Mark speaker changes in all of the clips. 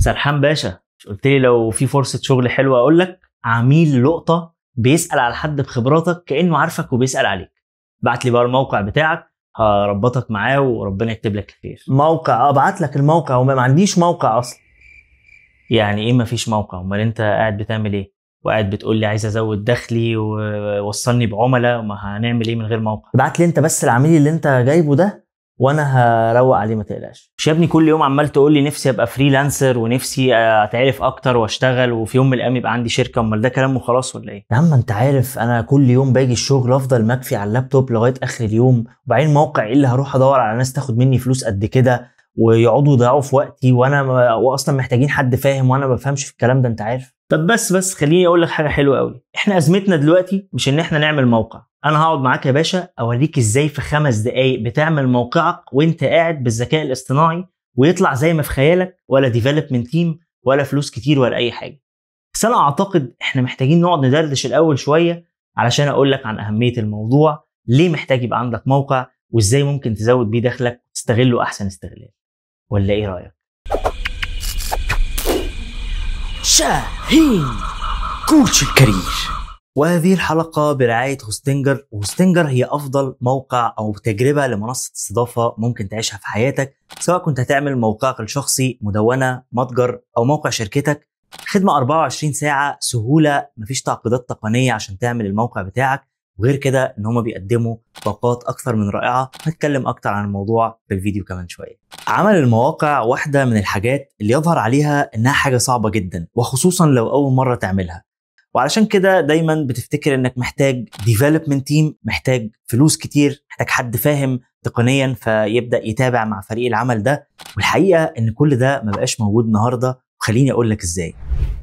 Speaker 1: سرحان باشا قلت لي لو في فرصه شغل حلوه اقول لك عميل لقطه بيسال على حد بخبراتك كانه عارفك وبيسال عليك بعت لي بقى الموقع بتاعك هربطك معاه وربنا يكتب لك الخير موقع آه، ابعت لك الموقع وما عنديش موقع اصلا يعني ايه مفيش موقع امال انت قاعد بتعمل ايه وقاعد بتقول لي عايز ازود دخلي ووصلني بعملاء وما هنعمل ايه من غير موقع ابعت لي انت بس العميل اللي انت جايبه ده وانا هروق عليه ما تقلقش مش يا ابني كل يوم عمال تقول لي نفسي ابقى فريلانسر ونفسي اتعرف اكتر واشتغل وفي يوم من الايام يبقى عندي شركه امال ده كلام وخلاص ولا ايه يا عم انت عارف انا كل يوم باجي الشغل افضل مكفي على اللابتوب لغايه اخر اليوم وبعدين موقع ايه اللي هروح ادور على ناس تاخد مني فلوس قد كده ويقعدوا يضيعوا في وقتي وانا واصلا محتاجين حد فاهم وانا ما بفهمش في الكلام ده انت عارف طب بس بس خليني اقول لك حاجه حلوه قوي احنا ازمتنا دلوقتي مش ان احنا نعمل موقع انا هقعد معاك يا باشا اوريك ازاي في خمس دقايق بتعمل موقعك وانت قاعد بالذكاء الاصطناعي ويطلع زي ما في خيالك ولا ديفلوبمنت تيم ولا فلوس كتير ولا اي حاجه بس انا اعتقد احنا محتاجين نقعد ندردش الاول شويه علشان اقول لك عن اهميه الموضوع ليه محتاج يبقى عندك موقع وازاي ممكن تزود بيه دخلك وتستغله احسن استغلال ولا ايه رايك شاهين كوتش الكارير وهذه الحلقة برعاية هوستنجر وهوستنجر هي أفضل موقع أو تجربة لمنصة استضافة ممكن تعيشها في حياتك سواء كنت هتعمل موقعك الشخصي مدونة متجر أو موقع شركتك خدمة 24 ساعة سهولة مفيش تعقيدات تقنية عشان تعمل الموقع بتاعك وغير كده ان هم بيقدموا طاقات اكثر من رائعه هتكلم اكتر عن الموضوع في الفيديو كمان شويه عمل المواقع واحده من الحاجات اللي يظهر عليها انها حاجه صعبه جدا وخصوصا لو اول مره تعملها وعلشان كده دايما بتفتكر انك محتاج ديفلوبمنت تيم محتاج فلوس كتير محتاج حد فاهم تقنيا فيبدا يتابع مع فريق العمل ده والحقيقه ان كل ده ما بقاش موجود النهارده وخليني اقول لك ازاي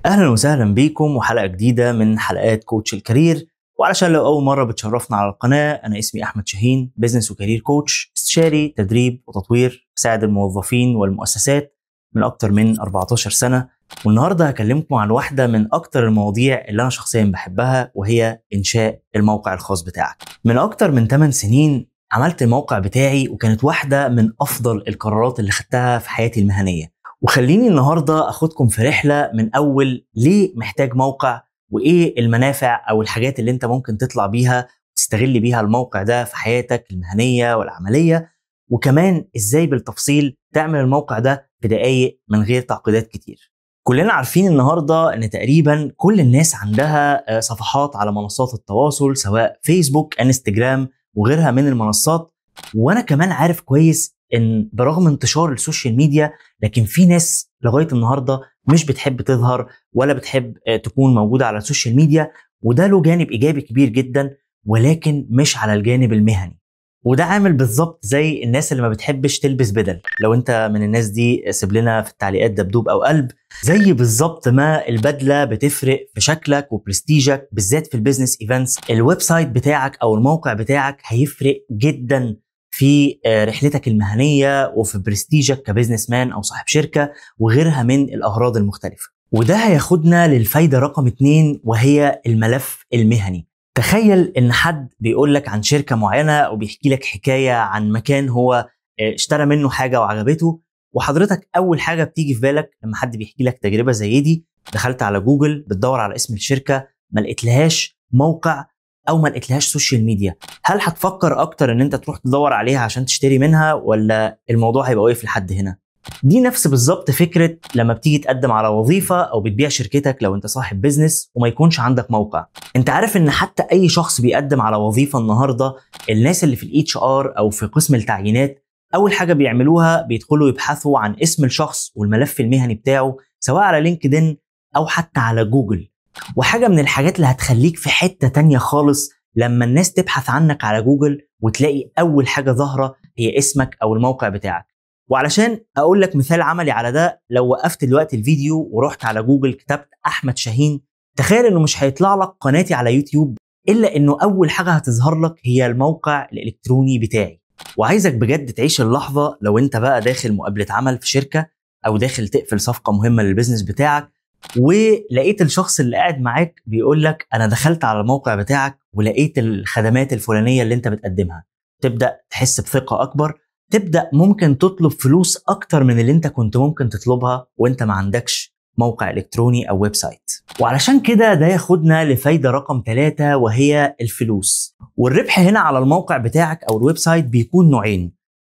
Speaker 1: اهلا وسهلا بيكم وحلقه جديده من حلقات كوتش الكارير وعلشان لو اول مره بتشرفنا على القناه انا اسمي احمد شاهين بزنس وكارير كوتش استشاري تدريب وتطوير بساعد الموظفين والمؤسسات من اكتر من 14 سنه والنهارده هكلمكم عن واحده من اكتر المواضيع اللي انا شخصيا بحبها وهي انشاء الموقع الخاص بتاعك من اكتر من 8 سنين عملت الموقع بتاعي وكانت واحده من افضل القرارات اللي خدتها في حياتي المهنيه وخليني النهارده اخدكم في رحله من اول ليه محتاج موقع وايه المنافع او الحاجات اللي انت ممكن تطلع بيها تستغل بيها الموقع ده في حياتك المهنيه والعمليه وكمان ازاي بالتفصيل تعمل الموقع ده في دقايق من غير تعقيدات كتير كلنا عارفين النهارده ان تقريبا كل الناس عندها آه، صفحات على منصات التواصل سواء فيسبوك انستجرام وغيرها من المنصات وانا كمان عارف كويس ان برغم انتشار السوشيال ميديا لكن في ناس لغايه النهارده مش بتحب تظهر ولا بتحب آه، تكون موجوده على السوشيال ميديا وده له جانب ايجابي كبير جدا ولكن مش على الجانب المهني وده عامل بالظبط زي الناس اللي ما بتحبش تلبس بدل لو انت من الناس دي سيب لنا في التعليقات دبدوب او قلب زي بالظبط ما البدله بتفرق في شكلك وبرستيجك بالذات في البيزنس ايفنتس الويب سايت بتاعك او الموقع بتاعك هيفرق جدا في آه، رحلتك المهنيه وفي برستيجك كبزنس مان او صاحب شركه وغيرها من الاغراض المختلفه وده هياخدنا للفايده رقم اتنين وهي الملف المهني تخيل ان حد بيقول لك عن شركه معينه او بيحكي لك حكايه عن مكان هو آه، اشترى منه حاجه وعجبته وحضرتك اول حاجه بتيجي في بالك لما حد بيحكي لك تجربه زي دي دخلت على جوجل بتدور على اسم الشركه ما لقيتلهاش موقع او ما لقيتلهاش سوشيال ميديا هل هتفكر اكتر ان انت تروح تدور عليها عشان تشتري منها ولا الموضوع هيبقى واقف لحد هنا دي نفس بالظبط فكره لما بتيجي تقدم على وظيفه او بتبيع شركتك لو انت صاحب بيزنس وما يكونش عندك موقع انت عارف ان حتى اي شخص بيقدم على وظيفه النهارده الناس اللي في الاتش ار او في قسم التعيينات اول حاجه بيعملوها بيدخلوا يبحثوا عن اسم الشخص والملف المهني بتاعه سواء على لينكدين او حتى على جوجل وحاجة من الحاجات اللي هتخليك في حتة تانية خالص لما الناس تبحث عنك على جوجل وتلاقي أول حاجة ظاهرة هي اسمك أو الموقع بتاعك وعلشان أقول لك مثال عملي على ده لو وقفت دلوقتي الفيديو ورحت على جوجل كتبت أحمد شاهين تخيل إنه مش هيطلع لك قناتي على يوتيوب إلا إنه أول حاجة هتظهر لك هي الموقع الإلكتروني بتاعي وعايزك بجد تعيش اللحظة لو أنت بقى داخل مقابلة عمل في شركة أو داخل تقفل صفقة مهمة للبيزنس بتاعك ولقيت الشخص اللي قاعد معاك بيقول لك انا دخلت على الموقع بتاعك ولقيت الخدمات الفلانيه اللي انت بتقدمها تبدا تحس بثقه اكبر تبدا ممكن تطلب فلوس اكتر من اللي انت كنت ممكن تطلبها وانت ما عندكش موقع الكتروني او ويب سايت وعلشان كده ده ياخدنا لفايده رقم ثلاثة وهي الفلوس والربح هنا على الموقع بتاعك او الويب سايت بيكون نوعين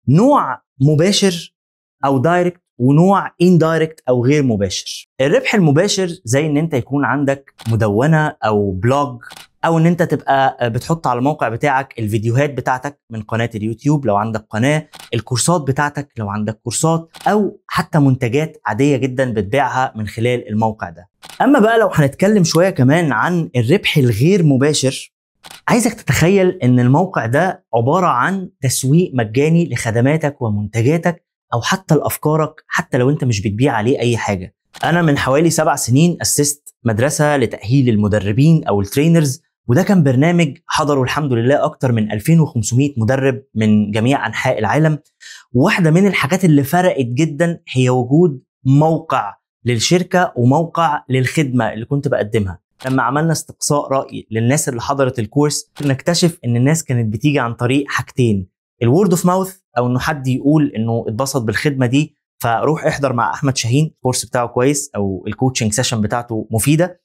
Speaker 1: نوع مباشر او دايركت ونوع اندايركت او غير مباشر الربح المباشر زي ان انت يكون عندك مدونه او بلوج او ان انت تبقى آه، بتحط على الموقع بتاعك الفيديوهات بتاعتك من قناه اليوتيوب لو عندك قناه الكورسات بتاعتك لو عندك كورسات او حتى منتجات عاديه جدا بتبيعها من خلال الموقع ده اما بقى لو هنتكلم شويه كمان عن الربح الغير مباشر عايزك تتخيل ان الموقع ده عباره عن تسويق مجاني لخدماتك ومنتجاتك او حتى لافكارك حتى لو انت مش بتبيع عليه اي حاجه انا من حوالي سبع سنين اسست مدرسه لتاهيل المدربين او الترينرز وده كان برنامج حضره الحمد لله اكتر من 2500 مدرب من جميع انحاء العالم واحده من الحاجات اللي فرقت جدا هي وجود موقع للشركه وموقع للخدمه اللي كنت بقدمها لما عملنا استقصاء راي للناس اللي حضرت الكورس نكتشف ان الناس كانت بتيجي عن طريق حاجتين الورد اوف ماوث او انه حد يقول انه اتبسط بالخدمه دي فروح احضر مع احمد شاهين الكورس بتاعه كويس او الكوتشنج سيشن بتاعته مفيده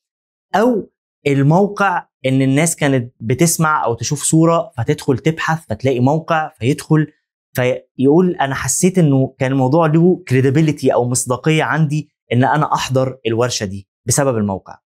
Speaker 1: او الموقع ان الناس كانت بتسمع او تشوف صوره فتدخل تبحث فتلاقي موقع فيدخل فيقول انا حسيت انه كان الموضوع له كريديبيليتي او مصداقيه عندي ان انا احضر الورشه دي بسبب الموقع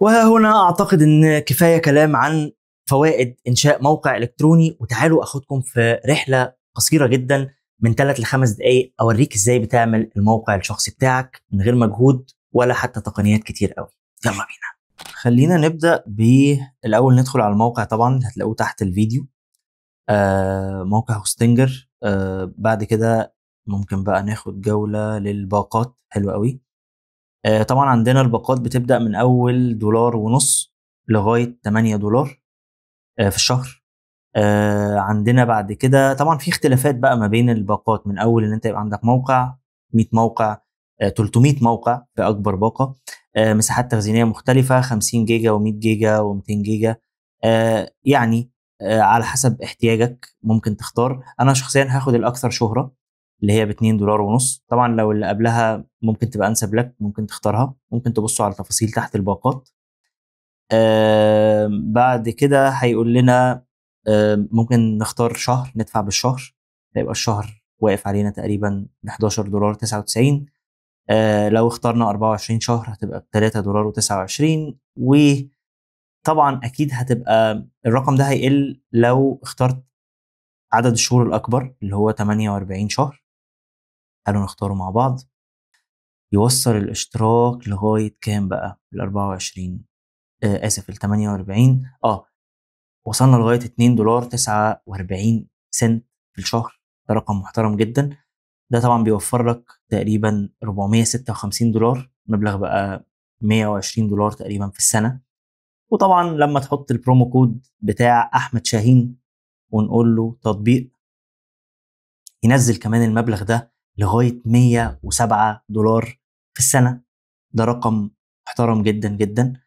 Speaker 1: وها هنا اعتقد ان كفايه كلام عن فوائد انشاء موقع الكتروني وتعالوا اخدكم في رحله قصيره جدا من 3 ل 5 دقائق اوريك ازاي بتعمل الموقع الشخصي بتاعك من غير مجهود ولا حتى تقنيات كتير قوي يلا بينا خلينا نبدا بالاول ندخل على الموقع طبعا هتلاقوه تحت الفيديو آه موقع هوستنجر آه بعد كده ممكن بقى ناخد جوله للباقات حلو قوي آه طبعا عندنا الباقات بتبدا من اول دولار ونص لغايه 8 دولار آه، في الشهر آه، عندنا بعد كده طبعا في اختلافات بقى ما بين الباقات من اول ان انت يبقى عندك موقع 100 موقع 300 آه، موقع في اكبر باقه مساحات تخزينيه مختلفه 50 جيجا و100 جيجا و200 جيجا يعني على حسب احتياجك ممكن تختار انا شخصيا هاخد الاكثر شهره اللي هي ب 2 دولار ونص طبعا لو اللي قبلها ممكن تبقى انسب لك ممكن تختارها ممكن تبصوا على تفاصيل تحت الباقات بعد كده هيقول لنا ممكن نختار شهر ندفع بالشهر هيبقى الشهر واقف علينا تقريبا 11 دولار 99 آه لو اخترنا 24 شهر هتبقى 3 دولار و29 وطبعا اكيد هتبقى الرقم ده هيقل لو اخترت عدد الشهور الاكبر اللي هو 48 شهر قالوا نختاره مع بعض يوصل الاشتراك لغايه كام بقى ال 24 آه اسف ال 48 اه وصلنا لغايه 2 دولار 49 سنت في الشهر ده رقم محترم جدا ده طبعا بيوفر لك تقريبا 456 دولار مبلغ بقى 120 دولار تقريبا في السنه وطبعا لما تحط البرومو كود بتاع احمد شاهين ونقول له تطبيق ينزل كمان المبلغ ده لغايه 107 دولار في السنه ده رقم محترم جدا جدا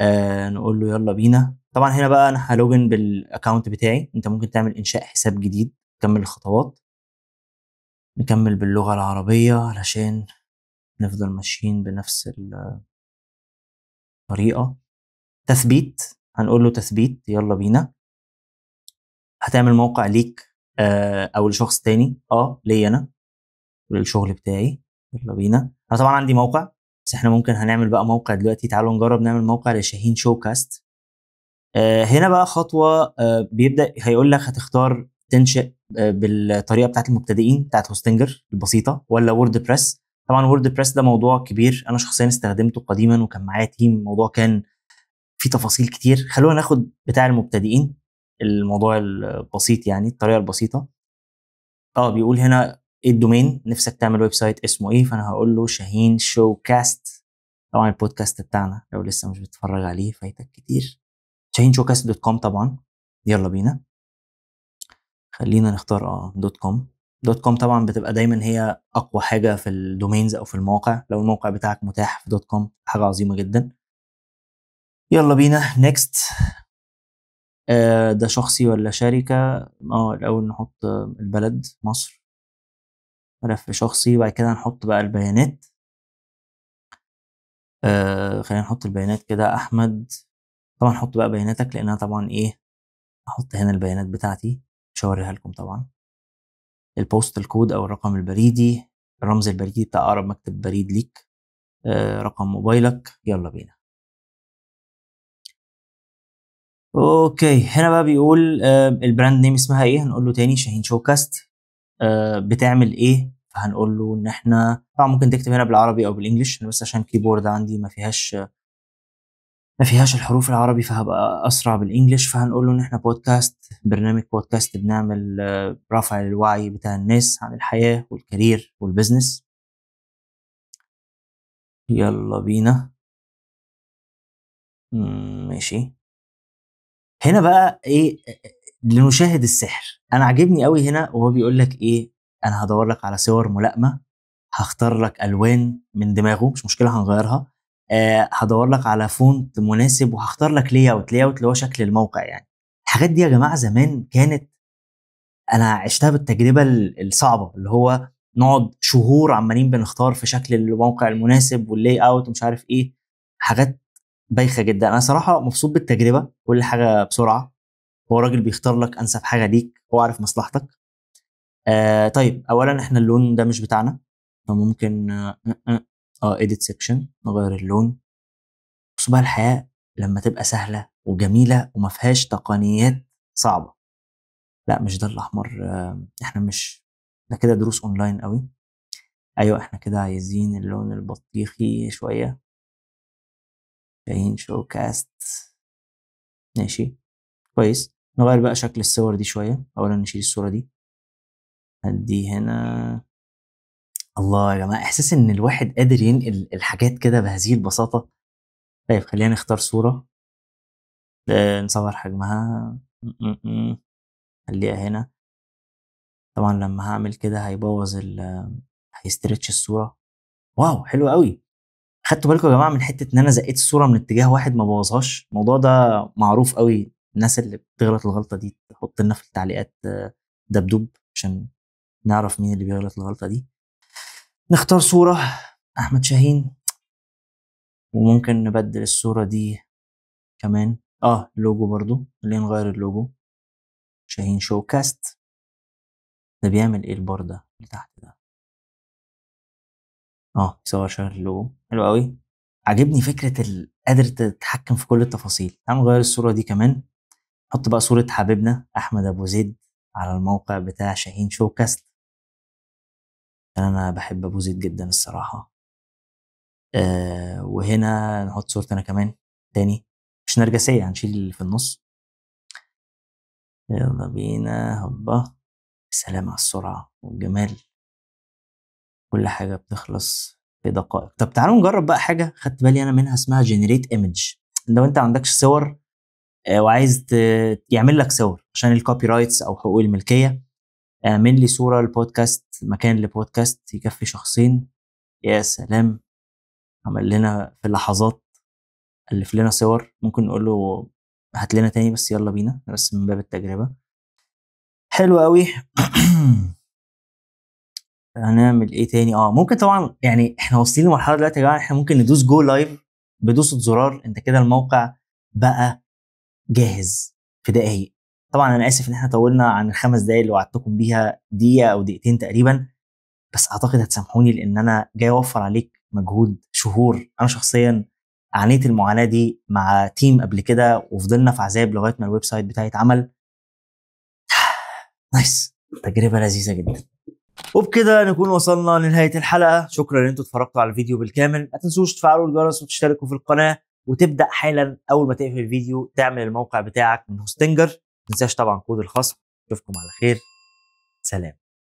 Speaker 1: آه نقول له يلا بينا طبعا هنا بقى انا هلوجن بالاكونت بتاعي انت ممكن تعمل انشاء حساب جديد نكمل الخطوات نكمل باللغه العربيه علشان نفضل ماشيين بنفس الطريقه تثبيت هنقول له تثبيت يلا بينا هتعمل موقع ليك آه او لشخص تاني اه ليا انا وللشغل بتاعي يلا بينا انا طبعا عندي موقع بس احنا ممكن هنعمل بقى موقع دلوقتي تعالوا نجرب نعمل موقع لشاهين شو كاست آه، هنا بقى خطوه آه، بيبدا هيقول لك هتختار تنشئ آه، بالطريقه بتاعت المبتدئين بتاعت هوستنجر البسيطه ولا وورد بريس طبعا وورد بريس ده موضوع كبير انا شخصيا استخدمته قديما وكان معايا تيم الموضوع كان فيه تفاصيل كتير خلونا ناخد بتاع المبتدئين الموضوع البسيط يعني الطريقه البسيطه اه بيقول هنا ايه الدومين نفسك تعمل ويب سايت اسمه ايه فانا هقول له شاهين شو كاست طبعا البودكاست بتاعنا لو لسه مش بتتفرج عليه فايتك كتير شاهين شو كاست دوت كوم طبعا يلا بينا خلينا نختار اه دوت كوم دوت كوم طبعا بتبقى دايما هي اقوى حاجه في الدومينز او في المواقع لو الموقع بتاعك متاح في دوت كوم حاجه عظيمه جدا يلا بينا نيكست آه، ده شخصي ولا شركه اه الاول نحط آه، البلد مصر ملف شخصي وبعد كده هنحط بقى البيانات آه خلينا نحط البيانات كده احمد طبعا حط بقى بياناتك لانها طبعا ايه احط هنا البيانات بتاعتي مش هوريها لكم طبعا البوست الكود او الرقم البريدي الرمز البريدي بتاع اقرب مكتب بريد ليك آه رقم موبايلك يلا بينا اوكي هنا بقى بيقول آه البراند نيم اسمها ايه هنقول له تاني شاهين شوكاست آه بتعمل ايه فهنقول له ان احنا طبعا ممكن تكتب هنا بالعربي او بالانجلش بس عشان الكيبورد عندي ما فيهاش ما فيهاش الحروف العربي فهبقى اسرع بالانجلش فهنقول له ان احنا بودكاست برنامج بودكاست بنعمل آه، رفع للوعي بتاع الناس عن الحياه والكارير والبزنس يلا بينا ماشي هنا بقى ايه آه، آه، لنشاهد السحر انا عاجبني قوي هنا وهو بيقول لك ايه انا هدور لك على صور ملائمه هختار لك الوان من دماغه مش مشكله هنغيرها أه هدور لك على فونت مناسب وهختار لك لي اوت لي اوت اللي هو شكل الموقع يعني الحاجات دي يا جماعه زمان كانت انا عشتها بالتجربه الصعبه اللي هو نقعد شهور عمالين بنختار في شكل الموقع المناسب واللي اوت ومش عارف ايه حاجات بايخه جدا انا صراحه مبسوط بالتجربه كل حاجه بسرعه هو راجل بيختار لك انسب حاجه ليك هو عارف مصلحتك آه طيب اولا احنا اللون ده مش بتاعنا فممكن اه اديت آه، سيكشن آه، آه، نغير اللون بصوا بقى الحياه لما تبقى سهله وجميله وما فيهاش تقنيات صعبه لا مش ده الاحمر آه احنا مش ده كده دروس اونلاين قوي ايوه احنا كده عايزين اللون البطيخي شويه جايين شو كاست ماشي كويس نغير بقى شكل الصور دي شويه اولا نشيل الصوره دي ادي هنا الله يا جماعه احساس ان الواحد قادر ينقل الحاجات كده بهذه البساطه طيب خلينا نختار صوره آه، نصور حجمها خليها هنا طبعا لما هعمل كده هيبوظ ال هيسترتش الصوره واو حلو قوي خدتوا بالكم يا جماعه من حته ان انا زقيت الصوره من اتجاه واحد ما بوظهاش الموضوع ده معروف قوي الناس اللي بتغلط الغلطه دي تحط لنا في التعليقات آه، دبدوب عشان نعرف مين اللي بيغلط الغلطه دي نختار صوره احمد شاهين وممكن نبدل الصوره دي كمان اه لوجو برضو اللي نغير اللوجو شاهين شو كاست ده بيعمل ايه البار ده اللي تحت ده اه صور شغل اللوجو حلو قوي عجبني فكره ال... قادر تتحكم في كل التفاصيل تعال نغير الصوره دي كمان حط بقى صوره حبيبنا احمد ابو زيد على الموقع بتاع شاهين شوكاست يعني انا بحب ابو زيد جدا الصراحه أه وهنا نحط صورتي انا كمان تاني مش نرجسيه هنشيل اللي في النص يلا بينا هوبا سلام على السرعه والجمال كل حاجه بتخلص في دقائق طب تعالوا نجرب بقى حاجه خدت بالي انا منها اسمها جنريت ايمج لو انت عندكش صور آه، وعايز يعمل لك صور عشان الكوبي رايتس او حقوق الملكيه اعمل لي صوره للبودكاست مكان لبودكاست يكفي شخصين يا سلام عمل لنا في لحظات الف لنا صور ممكن نقول له هات لنا تاني بس يلا بينا بس من باب التجربه حلو قوي هنعمل ايه تاني اه ممكن طبعا يعني احنا واصلين لمرحله دلوقتي يا جماعه احنا ممكن ندوس جو لايف بدوسه زرار انت كده الموقع بقى جاهز في دقايق طبعا انا اسف ان احنا طولنا عن الخمس دقائق اللي وعدتكم بيها دقيقه او دقيقتين تقريبا بس اعتقد هتسامحوني لان انا جاي اوفر عليك مجهود شهور انا شخصيا عانيت المعاناه دي مع تيم قبل كده وفضلنا في عذاب لغايه ما الويب سايت بتاعي اتعمل نايس تجربه لذيذه جدا وبكده نكون وصلنا لنهايه الحلقه شكرا ان انتوا اتفرجتوا على الفيديو بالكامل ما تنسوش تفعلوا الجرس وتشتركوا في القناه وتبدا حالا اول ما تقفل الفيديو تعمل الموقع بتاعك من هوستنجر تنساش طبعا كود الخصم اشوفكم على خير سلام